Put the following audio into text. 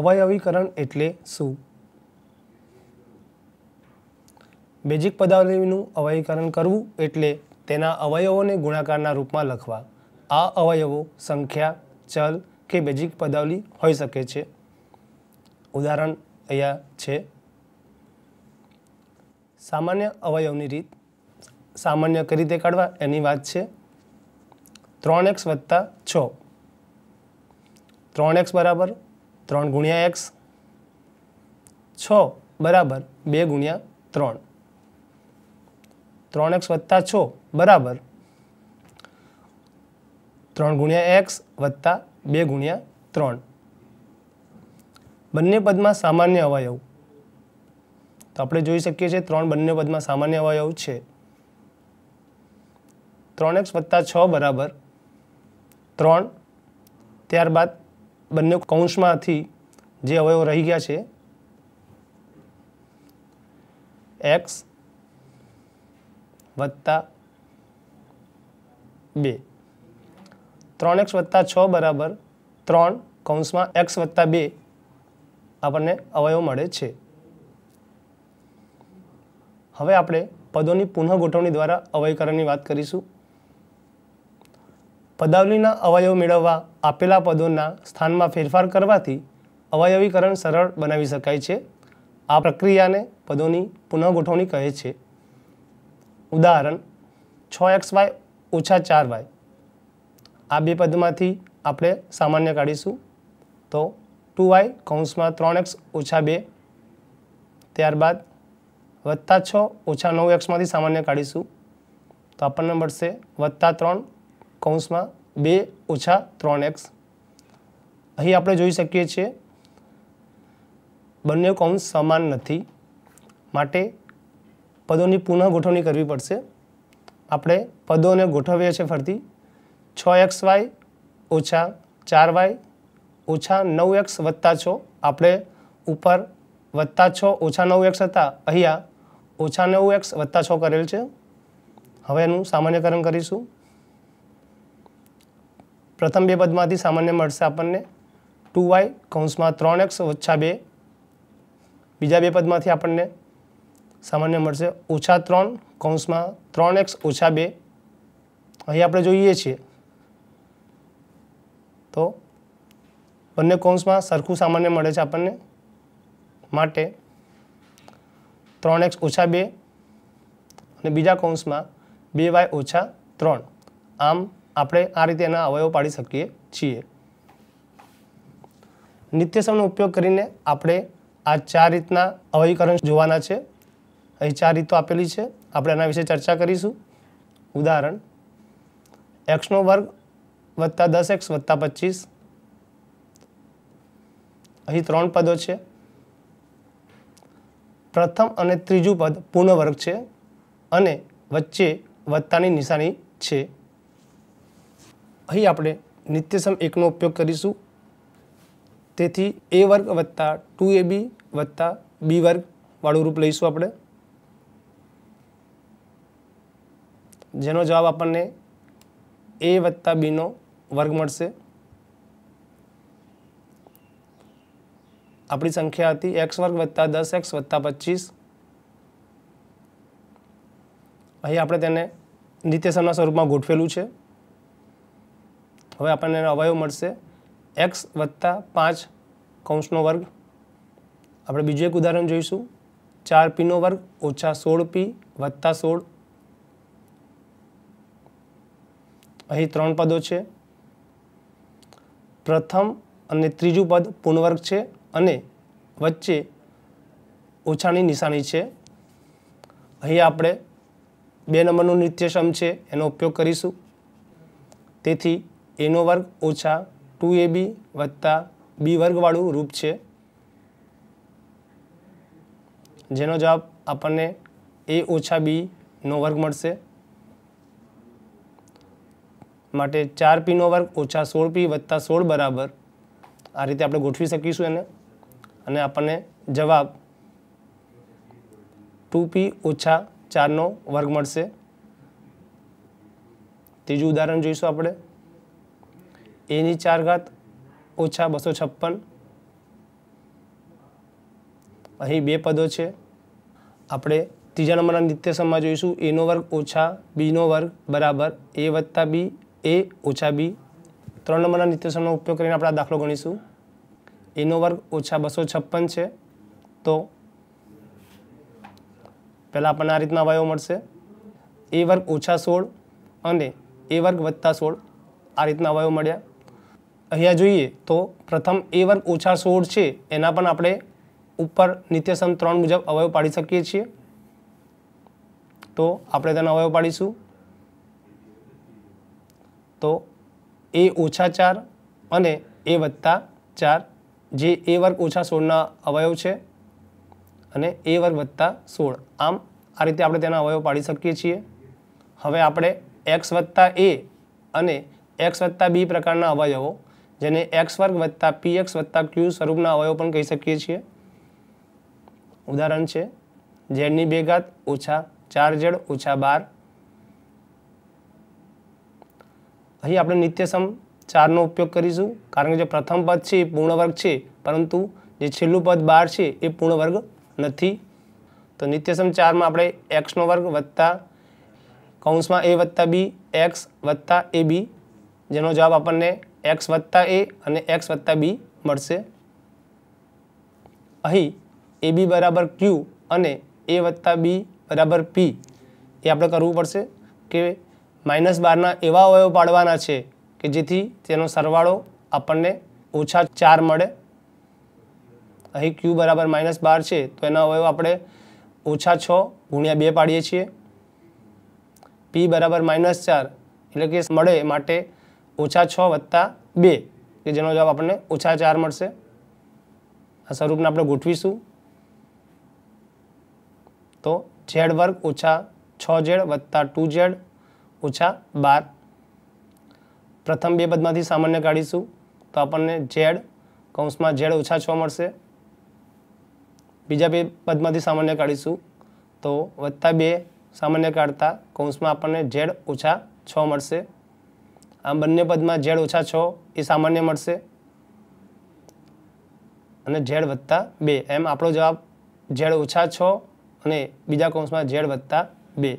અવયવીકરણ એટલે શું બેઝિક પદાવલીનું અવયવીકરણ કરવું એટલે તેના અવયવોને ગુણાકારના રૂપમાં લખવા આ અવયવો સંખ્યા ચલ કે બેઝિક પદાવલી હોઈ શકે છે ઉદાહરણ અહીંયા છે સામાન્ય અવયવની રીત સામાન્ય કઈ રીતે કાઢવા એની વાત છે ત્રણ એક્સ વત્તા છ ત્રણ એક્સ બરાબર ત્રણ ગુણ્યા એક્સ છ બરાબર બે ગુણ્યા ત્રણ ત્રણ એક્સ વત્તા છ બરાબર ત્રણ ગુણ્યા એક્સ વત્તા બે ગુણ્યા ત્રણ બંને પદમાં સામાન્ય અવયવ તો આપણે જોઈ શકીએ છીએ ત્રણ બંને પદમાં સામાન્ય અવયવ છે ત્રણ એક્સ વત્તા છ બરાબર ત્રણ ત્યારબાદ બંને કૌંસમાંથી જે અવયવ રહી ગયા છે એક્સ વત્તા બે ત્રણ એક્સ વત્તા છ બરાબર ત્રણ કૌંસમાં એક્સ વત્તા બે આપણને અવયવ મળે છે હવે આપણે પદોની પુનઃ ગોઠવણી દ્વારા અવયકરણની વાત કરીશું પદાવલીના અવયવ મેળવવા આપેલા પદોના સ્થાનમાં ફેરફાર કરવાથી અવયવીકરણ સરળ બનાવી શકાય છે આ પ્રક્રિયાને પદોની પુનઃગોઠવણી કહે છે ઉદાહરણ છ એક્સ વાય ઓછા ચાર વાય આ બે પદમાંથી આપણે સામાન્ય કાઢીશું તો ટુ વાય કૌંસમાં ત્રણ એક્સ ઓછા બે ત્યારબાદ વત્તા છ ઓછા નવ એક્સમાંથી સામાન્ય કાઢીશું તો આપણને મળશે વત્તા ત્રણ કૌંસમાં બે ઓછા ત્રણ એક્સ અહીં આપણે જોઈ શકીએ છીએ બંને કૌંસ સમાન નથી માટે પદોની પુનઃ ગોઠવણી કરવી પડશે આપણે પદોને ગોઠવીએ છીએ ફરતી છ એક્સ વાય ઓછા ચાર વાય ઓછા નવ એક્સ વત્તા છ આપણે ઉપર વત્તા છ ઓછા નવ એક્સ હતા અહીંયા ઓછા નવ એક્સ વત્તા છ કરેલ છે હવે એનું સામાન્યકરણ કરીશું પ્રથમ બે પદમાંથી સામાન્ય મળશે આપણને ટુ વાય કૌંસમાં ત્રણ એક્સ ઓછા બે બીજા બે પદમાંથી આપણને સામાન્ય મળશે ઓછા ત્રણ કૌંસમાં ત્રણ એક્સ ઓછા બે અહીં આપણે જોઈએ છીએ તો બંને કૌંસમાં સરખું સામાન્ય મળે છે આપણને માટે ત્રણ એક્સ ઓછા બે અને બીજા કૌંસમાં બે વાય ઓછા ત્રણ આમ આપણે આ રીતે એના અવયવો પાડી શકીએ છીએ નિત્યસમનો ઉપયોગ કરીને આપણે આ ચાર રીતના અવયકરણ જોવાના છે અહીં ચાર રીતો આપેલી છે આપણે આના વિશે ચર્ચા કરીશું ઉદાહરણ એક્સનો વર્ગ વત્તા દસ એક્સ વત્તા પચીસ અહીં ત્રણ પદો છે પ્રથમ અને ત્રીજું પદ પૂર્ણ વર્ગ છે અને વચ્ચે વત્તાની નિશાની છે અહીં આપણે નિત્યસમ એકનો ઉપયોગ કરીશું તેથી એ વર્ગ વત્તા ટુ એ બી વત્તા બી વર્ગવાળું રૂપ લઈશું આપણે જેનો જવાબ આપણને એ વત્તા બીનો વર્ગ મળશે આપણી સંખ્યા હતી એક્સ વર્ગ વત્તા દસ એક્સ વત્તા પચીસ અહીં આપણે તેને નિત્યસમના સ્વરૂપમાં ગોઠવેલું છે હવે આપણને એના અવયવ મળશે એક્સ વત્તા પાંચ કૌંસનો વર્ગ આપણે બીજું એક ઉદાહરણ જોઈશું ચાર પીનો વર્ગ ઓછા સોળ પી વત્તા સોળ અહીં ત્રણ પદો છે પ્રથમ અને ત્રીજું પદ પૂર્ણવર્ગ છે અને વચ્ચે ઓછાની નિશાની છે અહીં આપણે બે નંબરનું નિત્યસમ છે એનો ઉપયોગ કરીશું તેથી એનો વર્ગ ઓછા ટુ એ બી વત્તા બી વર્ગવાળું રૂપ છે જેનો જવાબ આપણને એ ઓછા બીનો વર્ગ મળશે માટે ચાર પીનો વર્ગ ઓછા સોળ પી વત્તા સોળ બરાબર આ રીતે આપણે ગોઠવી શકીશું એને અને આપણને જવાબ ટુ પી ઓછા ચારનો વર્ગ મળશે ત્રીજું ઉદાહરણ જોઈશું આપણે એની ચાર ઘાત ઓછા બસો છપ્પન અહીં બે પદો છે આપણે ત્રીજા નંબરના નિત્ય સમમાં જોઈશું એનો વર્ગ ઓછા બીનો વર્ગ બરાબર એ વત્તા બી એ ઓછા બી ત્રણ નંબરના નિત્ય સમનો ઉપયોગ કરીને આપણે આ દાખલો ગણીશું એનો વર્ગ ઓછા બસો છપ્પન છે તો પહેલાં આપણને આ રીતના અવયવ મળશે એ વર્ગ ઓછા સોળ અને એ વર્ગ વત્તા સોળ આ રીતના અવયવ મળ્યા અહીંયા જોઈએ તો પ્રથમ એ વર્ગ ઓછા સોળ છે એના પણ આપણે ઉપર નિત્યસમ ત્રણ મુજબ અવયવ પાડી શકીએ છીએ તો આપણે તેના અવયવ પાડીશું તો એ ઓછા ચાર અને એ વત્તા ચાર જે એ વર્ગ ઓછા સોળના અવયવ છે અને એ વર્ગ વત્તા સોળ આમ આ રીતે આપણે તેના અવયવ પાડી શકીએ છીએ હવે આપણે એક્સ વત્તા એ અને એક્સ વત્તા બી પ્રકારના અવયવો જેને એક્સ વર્ગ વધતા પી એક્સ વત્તા ક્યુ સ્વરૂપના અવયવ પણ કહી શકીએ છીએ ઉદાહરણ છે ઝેડની બે ઘાત ઓછા ચાર ઝેડ ઓછા બાર અહીં આપણે નિત્યસમ ચારનો ઉપયોગ કરીશું કારણ કે જે પ્રથમ પદ છે એ પૂર્ણ વર્ગ છે પરંતુ જે છેલ્લું પદ બાર છે એ પૂર્ણ વર્ગ નથી તો નિત્યસમ ચારમાં આપણે એક્સનો વર્ગ વત્તા કૌંસમાં એ વત્તા બી એક્સ વત્તા એ બી જેનો જવાબ આપણને એક્સ વત્તા એ અને એક્સ વત્તા બી મળશે અહીં એ બી બરાબર ક્યુ અને એ વત્તા બી બરાબર પી એ આપણે કરવું પડશે કે માઇનસ બારના એવા અવયવ પાડવાના છે કે જેથી તેનો સરવાળો આપણને ઓછા ચાર મળે અહીં ક્યુ બરાબર માઇનસ બાર છે તો એના અવયવ આપણે ઓછા છ ગુણ્યા બે પાડીએ છીએ પી બરાબર માઇનસ ચાર એટલે કે મળે માટે ઓછા છ વત્તા બે કે જેનો જવાબ આપણને ઓછા ચાર મળશે આ સ્વરૂપને આપણે ગોઠવીશું તો ઝેડ વર્ગ ઓછા છ ઝેડ વત્તા ટુ ઝેડ ઓછા બાર પ્રથમ બે પદમાંથી સામાન્ય કાઢીશું તો આપણને ઝેડ કૌંસમાં ઝેડ ઓછા છ મળશે બીજા બે પદમાંથી સામાન્ય કાઢીશું તો વત્તા બે સામાન્ય કાઢતા કૌંસમાં આપણને ઝેડ ઓછા છ મળશે આ બંને પદમાં ઝેડ ઓછા છ એ સામાન્ય મળશે અને ઝેડ વત્તા બે એમ આપણો જવાબ ઝેડ ઓછા છ અને બીજા કૌંસમાં ઝેડ વત્તા બે